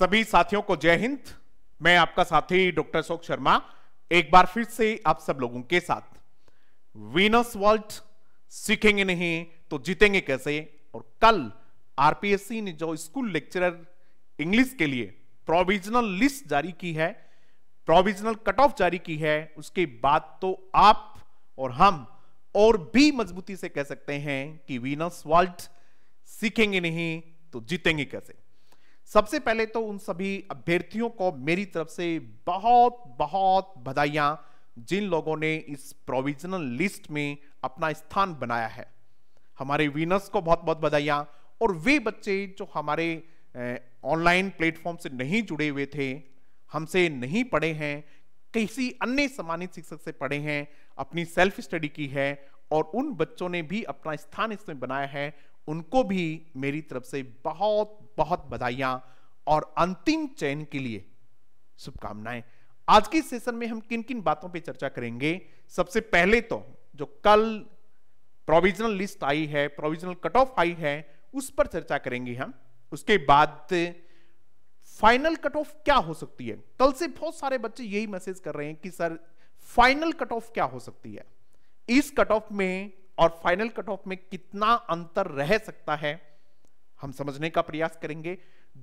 सभी साथियों को जय हिंद मैं आपका साथी डॉक्टर अशोक शर्मा एक बार फिर से आप सब लोगों के साथ वीनस वर्ल्ड सीखेंगे नहीं तो जीतेंगे कैसे और कल आरपीएससी ने जो स्कूल लेक्चरर इंग्लिश के लिए प्रोविजनल लिस्ट जारी की है प्रोविजनल कट ऑफ जारी की है उसके बाद तो आप और हम और भी मजबूती से कह सकते हैं कि वीनस वर्ल्ड सीखेंगे नहीं तो जीतेंगे कैसे सबसे पहले तो उन सभी अभ्यर्थियों को मेरी तरफ से बहुत बहुत बधाइयां जिन लोगों ने इस प्रोविजनल लिस्ट में अपना स्थान बनाया है हमारे विनर्स को बहुत बहुत बधाइयां और वे बच्चे जो हमारे ऑनलाइन प्लेटफॉर्म से नहीं जुड़े हुए थे हमसे नहीं पढ़े हैं किसी अन्य सम्मानित शिक्षक से पढ़े हैं अपनी सेल्फ स्टडी की है और उन बच्चों ने भी अपना स्थान इसमें बनाया है उनको भी मेरी तरफ से बहुत बहुत बधाइयां और अंतिम चयन के लिए शुभकामनाएं आज के सेशन में हम किन किन बातों पे चर्चा करेंगे सबसे पहले तो जो कल प्रोविजनल लिस्ट आई है प्रोविजनल कट ऑफ आई है उस पर चर्चा करेंगे हम उसके बाद फाइनल कट ऑफ क्या हो सकती है कल से बहुत सारे बच्चे यही मैसेज कर रहे हैं कि सर फाइनल कट ऑफ क्या हो सकती है इस कट ऑफ में और फाइनल कट ऑफ में कितना अंतर रह सकता है हम समझने का प्रयास करेंगे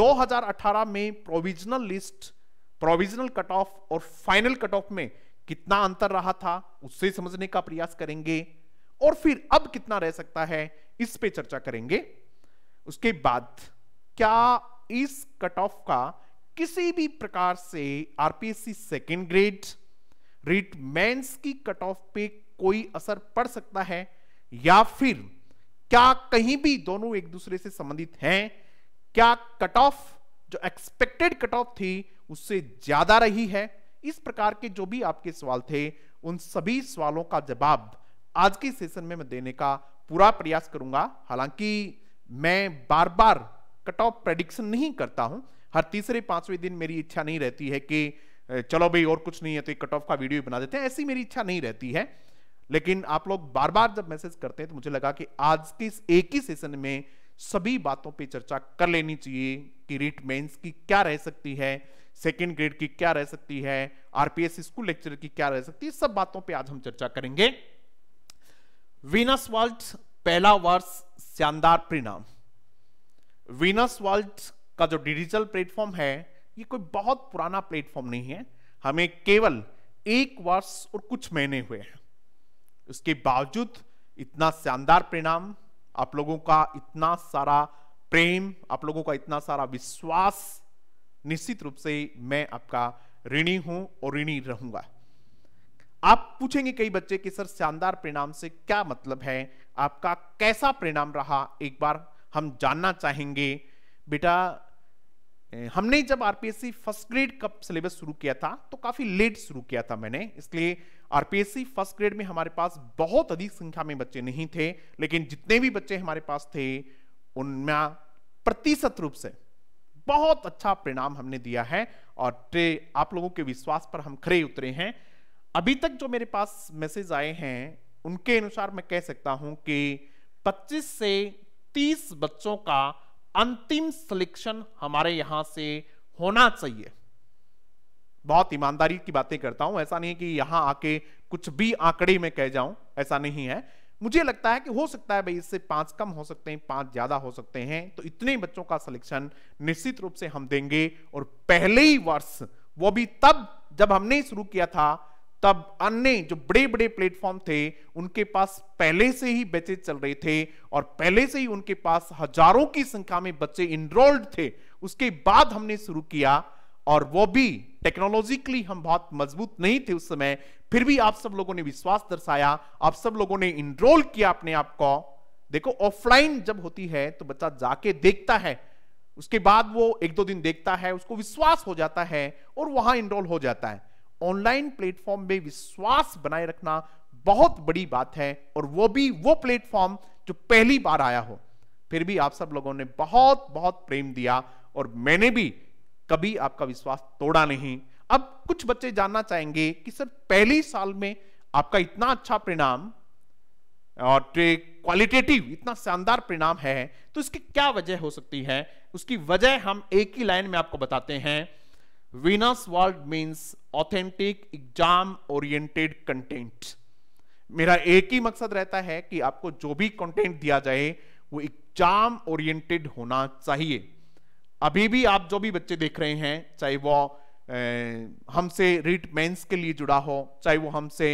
2018 में provisional list provisional cut off और फाइनल कट ऑफ में कितना अंतर रहा था उससे समझने का प्रयास करेंगे और फिर अब कितना रह सकता है इस पे चर्चा करेंगे उसके बाद क्या इस कट ऑफ का किसी भी प्रकार से RPSC second grade REET mains की कट ऑफ पे कोई असर पड़ सकता है या फिर क्या कहीं भी दोनों एक दूसरे से संबंधित हैं क्या कट ऑफ जो एक्सपेक्टेड कट ऑफ थी उससे ज्यादा रही है इस प्रकार के जो भी आपके सवाल थे उन सभी सवालों का जवाब आज के सेशन में मैं देने का पूरा प्रयास करूंगा हालांकि मैं बार बार कट ऑफ प्रेडिक्शन नहीं करता हूं हर तीसरे पांचवें दिन मेरी इच्छा नहीं रहती है कि चलो भाई और कुछ नहीं है तो एक कट ऑफ का वीडियो बना देते हैं ऐसी मेरी इच्छा नहीं रहती है लेकिन आप लोग बार बार जब मैसेज करते हैं तो मुझे लगा कि आज के इस एक ही सेशन में सभी बातों पे चर्चा कर लेनी चाहिए कि रीट मेंस की क्या रह सकती है सेकेंड ग्रेड की क्या रह सकती है आरपीएस स्कूल लेक्चर की क्या रह सकती है सब बातों पे आज हम चर्चा करेंगे वीनस वर्ल्ट पहला वर्ष शानदार परिणाम वीनस वर्ल्ट का जो डिजिटल प्लेटफॉर्म है ये कोई बहुत पुराना प्लेटफॉर्म नहीं है हमें केवल एक वर्ष और कुछ महीने हुए हैं उसके बावजूद इतना शानदार परिणाम आप लोगों का इतना सारा प्रेम आप लोगों का इतना सारा विश्वास निश्चित रूप से मैं आपका ऋणी हूं और ऋणी रहूंगा आप पूछेंगे कई बच्चे कि सर शानदार परिणाम से क्या मतलब है आपका कैसा परिणाम रहा एक बार हम जानना चाहेंगे बेटा हमने जब आरपीएससी फर्स्ट ग्रेड का सिलेबस शुरू किया था तो काफी लेट शुरू किया था मैंने इसलिए आरपीएससी फर्स्ट ग्रेड में हमारे पास बहुत अधिक संख्या में बच्चे नहीं थे लेकिन जितने भी बच्चे हमारे पास थे उनमें प्रतिशत रूप से बहुत अच्छा परिणाम हमने दिया है और आप लोगों के विश्वास पर हम खड़े उतरे हैं अभी तक जो मेरे पास मैसेज आए हैं उनके अनुसार मैं कह सकता हूं कि 25 से 30 बच्चों का अंतिम सिलेक्शन हमारे यहां से होना चाहिए बहुत ईमानदारी की बातें करता हूं ऐसा नहीं कि यहां आके कुछ भी आंकड़े में कह जाऊं ऐसा नहीं है मुझे लगता है कि हो सकता है भाई इससे पांच कम हो सकते हैं पांच ज्यादा हो सकते हैं तो इतने बच्चों का सिलेक्शन निश्चित रूप से हम देंगे और पहले ही वर्ष वो भी तब जब हमने शुरू किया था तब अन्य जो बड़े बड़े प्लेटफॉर्म थे उनके पास पहले से ही बच्चे चल रहे थे और पहले से ही उनके पास हजारों की संख्या में बच्चे इनरोल्ड थे उसके बाद हमने शुरू किया और वो भी टेक्नोलॉजिकली हम बहुत मजबूत नहीं थे उस समय फिर भी आप सब लोगों ने विश्वास दर्शाया आप सब लोगों ने इनरोल किया अपने आप को देखो ऑफलाइन जब होती है तो बच्चा जाके देखता है उसके बाद वो एक दो दिन देखता है उसको विश्वास हो जाता है और वहां इनरोल हो जाता है ऑनलाइन प्लेटफॉर्म में विश्वास बनाए रखना बहुत बड़ी बात है और वो भी वो प्लेटफॉर्म जो पहली बार आया हो फिर भी आप सब लोगों ने बहुत बहुत प्रेम दिया और मैंने भी कभी आपका विश्वास तोड़ा नहीं अब कुछ बच्चे जानना चाहेंगे कि सर पहले साल में आपका इतना अच्छा परिणाम और क्वालिटेटिव इतना शानदार परिणाम है तो इसकी क्या वजह हो सकती है उसकी वजह हम एक ही लाइन में आपको बताते हैं Venus World means authentic exam oriented content. मेरा एक ही मकसद रहता है कि आपको जो भी कंटेंट दिया जाए वो एग्जाम ओरिएंटेड होना चाहिए अभी भी आप जो भी बच्चे देख रहे हैं चाहे वो हमसे रीट मेंस के लिए जुड़ा हो चाहे वो हमसे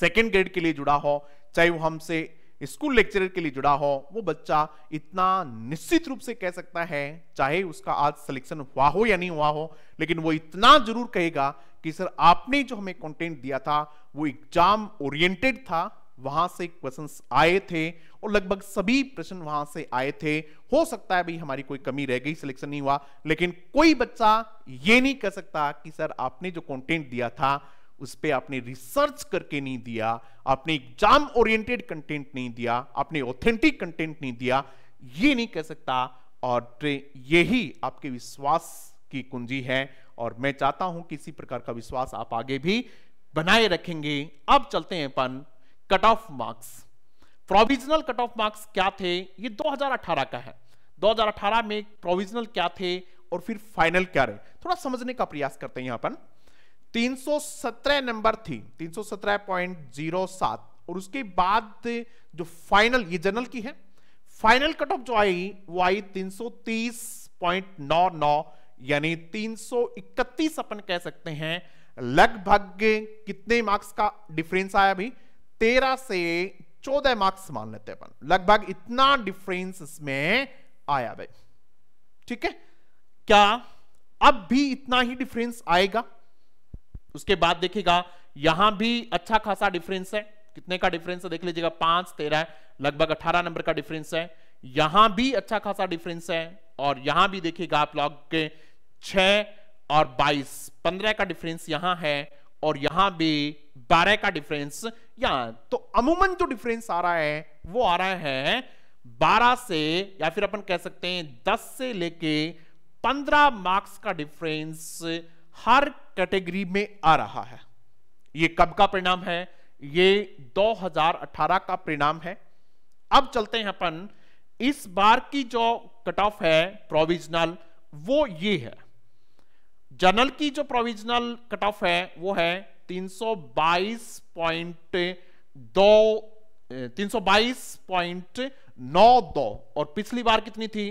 सेकेंड ग्रेड के लिए जुड़ा हो चाहे वो हमसे स्कूल लेक्चरर के लिए जुड़ा हो वो बच्चा इतना निश्चित रूप से कह सकता है चाहे उसका आज सिलेक्शन हुआ हो या नहीं हुआ हो लेकिन वो इतना जरूर कहेगा कि सर आपने जो हमें कंटेंट दिया था वो एग्जाम ओरिएंटेड था वहां से क्वेश्चन आए थे और लगभग सभी प्रश्न वहां से आए थे हो सकता है भाई हमारी कोई कमी रह गई सिलेक्शन नहीं हुआ लेकिन कोई बच्चा ये नहीं कह सकता कि सर आपने जो कॉन्टेंट दिया था उस पर आपने रिसर्च करके नहीं दिया आपने एग्जाम ओरिएंटेड कंटेंट नहीं दिया आपने ऑथेंटिक कंटेंट नहीं दिया ये नहीं कह सकता और यही आपके विश्वास की कुंजी है और मैं चाहता हूं किसी प्रकार का विश्वास आप आगे भी बनाए रखेंगे अब चलते हैं अपन cut off marks provisional cut off marks क्या थे ये 2018 का है 2018 में प्रोविजनल क्या थे और फिर फाइनल क्या रहे थोड़ा समझने का प्रयास करते हैं यहां अपन 317 नंबर थी 317.07 और उसके बाद जो फाइनल ये जनरल की है फाइनल कट ऑफ जो आई वो आई 330.99 यानी 331 अपन कह सकते हैं लगभग कितने मार्क्स का डिफरेंस आया अभी 13 से 14 मार्क्स मान लेते हैं अपन लगभग इतना डिफरेंस इसमें आया भाई ठीक है क्या अब भी इतना ही डिफरेंस आएगा उसके बाद देखिएगा यहां भी अच्छा खासा डिफरेंस है कितने का डिफरेंस है देख लीजिएगा पांच तेरह लगभग अठारह नंबर का डिफरेंस है यहां भी अच्छा खासा डिफरेंस है और यहां भी देखिएगा आप लॉग के छ और बाईस पंद्रह का डिफरेंस यहां है और यहां भी बारह का डिफरेंस यहां तो अमूमन जो डिफरेंस आ रहा है वो आ रहा है बारह से या फिर अपन कह सकते हैं दस से लेके पंद्रह मार्क्स का डिफरेंस हर कैटेगरी में आ रहा है ये कब का परिणाम है ये 2018 का परिणाम है अब चलते हैं अपन इस बार की जो कट ऑफ है प्रोविजनल वो ये है जनरल की जो प्रोविजनल कट ऑफ है वो है 322.2 322.92 और पिछली बार कितनी थी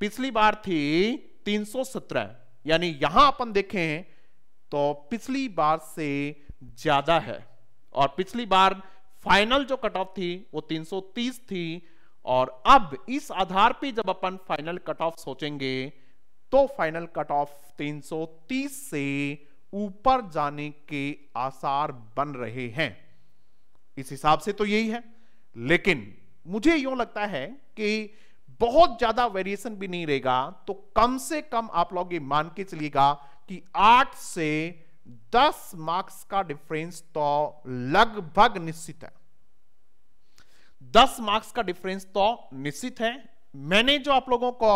पिछली बार थी 317 यानी यहां अपन देखें तो पिछली बार से ज्यादा है और पिछली बार फाइनल जो कट ऑफ थी वो 330 थी और अब इस आधार पे जब अपन फाइनल कट ऑफ सोचेंगे तो फाइनल कट ऑफ 330 से ऊपर जाने के आसार बन रहे हैं इस हिसाब से तो यही है लेकिन मुझे यू लगता है कि बहुत ज्यादा वेरिएशन भी नहीं रहेगा तो कम से कम आप लोग ये मान के चलिएगा कि आठ से दस मार्क्स का डिफरेंस तो लगभग निश्चित है दस मार्क्स का डिफरेंस तो निश्चित है मैंने जो आप लोगों को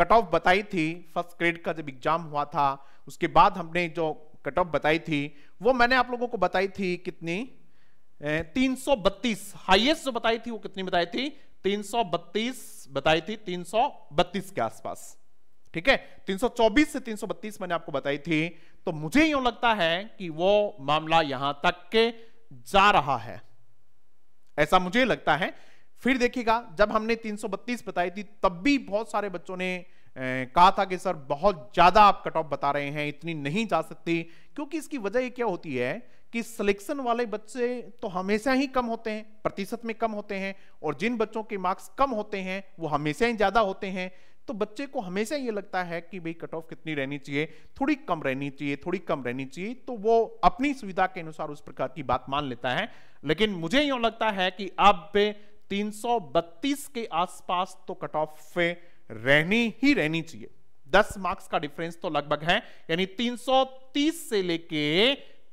कट ऑफ बताई थी फर्स्ट ग्रेड का जब एग्जाम हुआ था उसके बाद हमने जो कट ऑफ बताई थी वो मैंने आप लोगों को बताई थी कितनी तीन सौ बत्तीस हाइएस्ट जो बताई थी वो कितनी बताई थी 332 बताई थी 332 के आसपास ठीक है 324 से 332 मैंने आपको बताई थी तो मुझे यूं लगता है कि वो मामला यहां तक के जा रहा है ऐसा मुझे लगता है फिर देखिएगा जब हमने 332 बताई थी तब भी बहुत सारे बच्चों ने कहा था कि सर बहुत ज्यादा आप कट ऑफ बता रहे हैं इतनी नहीं जा सकती क्योंकि इसकी वजह क्या होती है कि सिलेक्शन वाले बच्चे तो हमेशा ही कम होते हैं प्रतिशत में कम होते हैं और जिन बच्चों के मार्क्स कम होते हैं वो हमेशा ही ज़्यादा होते हैं तो बच्चे को हमेशा ये लगता है कि भाई कट ऑफ कितनी रहनी चाहिए थोड़ी कम रहनी चाहिए थोड़ी कम रहनी चाहिए तो वो अपनी सुविधा के अनुसार उस प्रकार की बात मान लेता है लेकिन मुझे यूं लगता है कि अब तीन के आसपास तो कट ऑफ रहनी ही रहनी चाहिए 10 मार्क्स का डिफरेंस तो लगभग है यानी 330 से लेके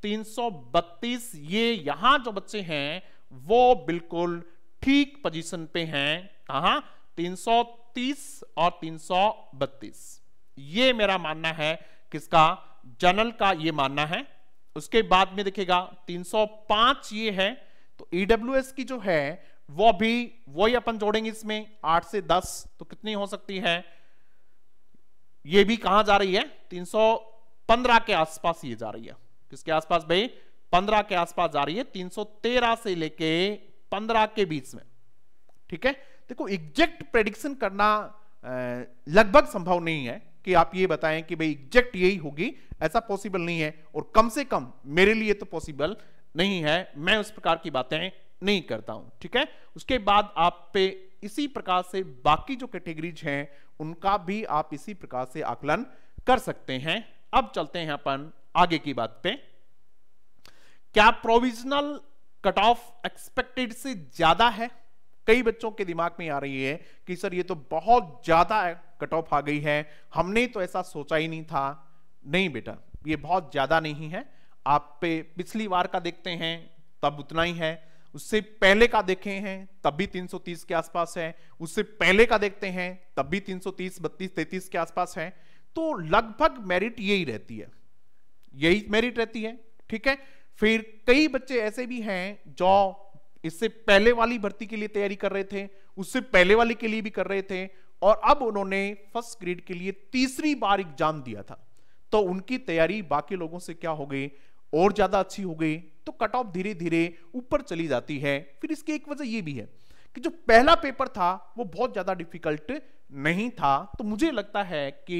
332 ये यहां जो बच्चे हैं वो बिल्कुल ठीक पोजीशन पे हैं कहा 330 और 332 ये मेरा मानना है किसका जनरल का ये मानना है उसके बाद में देखिएगा 305 ये है तो ईडब्ल्यू e की जो है वो भी वही अपन जोड़ेंगे इसमें 8 से 10 तो कितनी हो सकती है ये भी कहा जा रही है 315 के आसपास ये जा रही है किसके आसपास भाई 15 के आसपास जा रही है 313 से लेके 15 के बीच में ठीक है देखो एग्जैक्ट प्रेडिक्शन करना लगभग संभव नहीं है कि आप ये बताएं कि भाई एग्जैक्ट यही होगी ऐसा पॉसिबल नहीं है और कम से कम मेरे लिए तो पॉसिबल नहीं है मैं उस प्रकार की बातें नहीं करता हूं ठीक है उसके बाद आप पे इसी प्रकार से बाकी जो कैटेगरीज हैं उनका भी आप इसी प्रकार से आकलन कर सकते हैं अब चलते हैं अपन आगे की बात पे क्या प्रोविजनल कट ऑफ एक्सपेक्टेड से ज्यादा है कई बच्चों के दिमाग में आ रही है कि सर ये तो बहुत ज्यादा कट ऑफ आ गई है हमने तो ऐसा सोचा ही नहीं था नहीं बेटा ये बहुत ज्यादा नहीं है आप पे पिछली बार का देखते हैं तब उतना ही है उससे पहले का देखे हैं तब भी 330 के आसपास है उससे पहले का देखते हैं तब भी 330 32 33 के आसपास है तो लगभग मेरिट यही रहती है यही मेरिट रहती है ठीक है फिर कई बच्चे ऐसे भी हैं जो इससे पहले वाली भर्ती के लिए तैयारी कर रहे थे उससे पहले वाले के लिए भी कर रहे थे और अब उन्होंने फर्स्ट ग्रेड के लिए तीसरी बार एग्जाम दिया था तो उनकी तैयारी बाकी लोगों से क्या हो गई और ज्यादा अच्छी हो गई तो कट ऑफ धीरे धीरे ऊपर चली जाती है फिर इसकी एक वजह यह भी है कि जो पहला पेपर था वो बहुत ज्यादा डिफिकल्ट नहीं था तो मुझे लगता है कि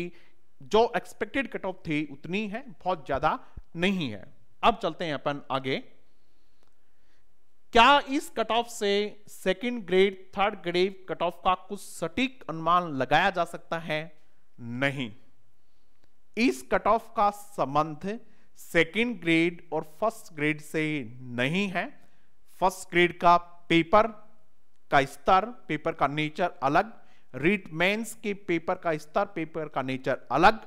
जो एक्सपेक्टेड कट ऑफ थी उतनी है बहुत ज्यादा नहीं है अब चलते हैं अपन आगे क्या इस कट ऑफ से second grade third grade cut off का कुछ सटीक अनुमान लगाया जा सकता है नहीं इस कट ऑफ का संबंध सेकंड ग्रेड और फर्स्ट ग्रेड से नहीं है फर्स्ट ग्रेड का पेपर का स्तर पेपर का नेचर अलग रीट मेंस के पेपर का स्तर पेपर का नेचर अलग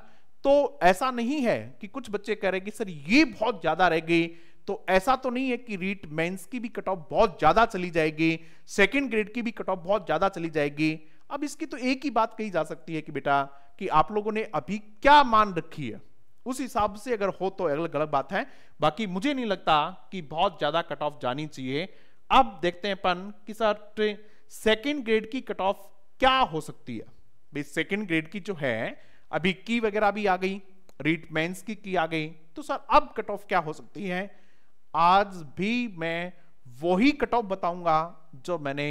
तो ऐसा नहीं है कि कुछ बच्चे कह रहे कि सर ये बहुत ज्यादा रह गई तो ऐसा तो नहीं है कि रीट मेंस की भी कट ऑफ बहुत ज्यादा चली जाएगी सेकेंड ग्रेड की भी कट ऑफ बहुत ज्यादा चली जाएगी अब इसकी तो एक ही बात कही जा सकती है कि बेटा कि आप लोगों ने अभी क्या मान रखी है उस हिसाब से अगर हो तो अलग अलग बात है बाकी मुझे नहीं लगता कि बहुत ज्यादा कट ऑफ जानी चाहिए अब देखते हैं अपन कि सर सेकेंड ग्रेड की कट ऑफ क्या हो सकती है भाई सेकेंड ग्रेड की जो है अभी की वगैरह भी आ गई रीट मेंस की की आ गई तो सर अब कट ऑफ क्या हो सकती है आज भी मैं वही कट ऑफ बताऊंगा जो मैंने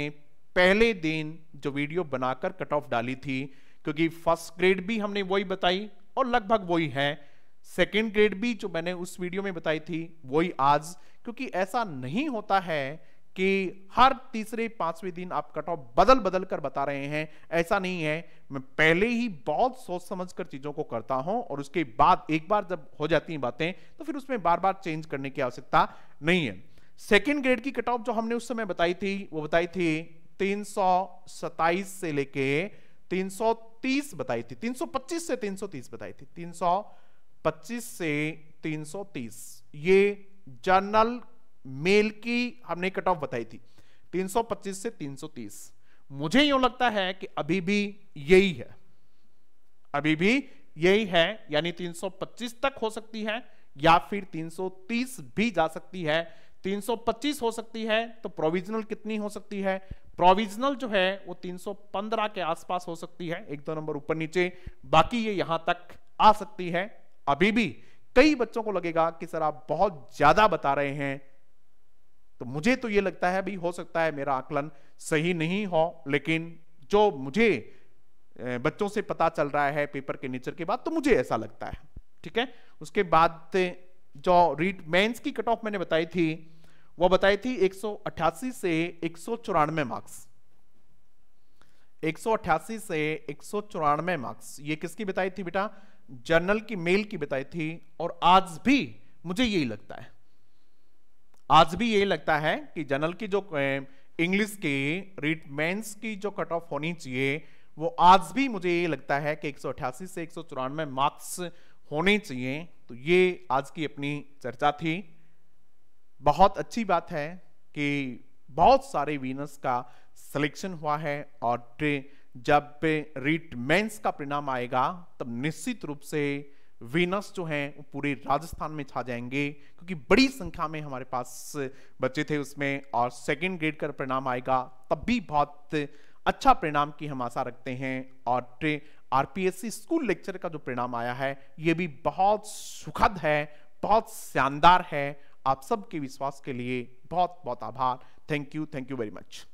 पहले दिन जो वीडियो बनाकर कट ऑफ डाली थी क्योंकि फर्स्ट ग्रेड भी हमने वही बताई और लगभग वही है सेकेंड ग्रेड भी जो मैंने उस वीडियो में बताई थी वही आज क्योंकि ऐसा नहीं होता है कि हर तीसरे पांचवें दिन आप कट ऑफ बदल बदल कर बता रहे हैं ऐसा नहीं है मैं पहले ही बहुत सोच समझ कर चीजों को करता हूं और उसके बाद एक बार जब हो जाती हैं बातें तो फिर उसमें बार बार चेंज करने की आवश्यकता नहीं है सेकेंड ग्रेड की कट ऑफ जो हमने उस समय बताई थी वो बताई थी तीन से लेके 330 बताई थी 325 से 330 बताई थी 325 से 330 ये जनरल मेल की हमने कट ऑफ बताई थी 325 से 330 मुझे यूं लगता है कि अभी भी यही है अभी भी यही है यानी 325 तक हो सकती है या फिर 330 भी जा सकती है 325 हो सकती है तो प्रोविजनल कितनी हो सकती है प्रोविजनल जो है वो 315 के आसपास हो सकती है एक दो नंबर ऊपर नीचे बाकी ये यहां तक आ सकती है अभी भी कई बच्चों को लगेगा कि सर आप बहुत ज्यादा बता रहे हैं तो मुझे तो ये लगता है भाई हो सकता है मेरा आकलन सही नहीं हो लेकिन जो मुझे बच्चों से पता चल रहा है पेपर के नेचर के बाद तो मुझे ऐसा लगता है ठीक है उसके बाद जो रीड मेंस की कट ऑफ मैंने बताई थी वो बताई थी 188 से एक मार्क्स 188 से एक मार्क्स ये किसकी बताई थी बेटा जर्नल की मेल की बताई थी और आज भी मुझे यही लगता है आज भी ये लगता है कि जनरल की जो इंग्लिश की रिटमेंट्स की जो कट ऑफ होनी चाहिए वो आज भी मुझे ये लगता है कि 188 से एक मार्क्स होने चाहिए तो ये आज की अपनी चर्चा थी बहुत अच्छी बात है कि बहुत सारे विनर्स का सिलेक्शन हुआ है और जब रीट मेंस का परिणाम आएगा तब निश्चित रूप से वीनस जो हैं वो पूरे राजस्थान में छा जाएंगे क्योंकि बड़ी संख्या में हमारे पास बच्चे थे उसमें और सेकेंड ग्रेड का परिणाम आएगा तब भी बहुत अच्छा परिणाम की हम आशा रखते हैं और आरपीएससी स्कूल लेक्चर का जो परिणाम आया है ये भी बहुत सुखद है बहुत शानदार है आप सबके विश्वास के लिए बहुत बहुत आभार thank you thank you very much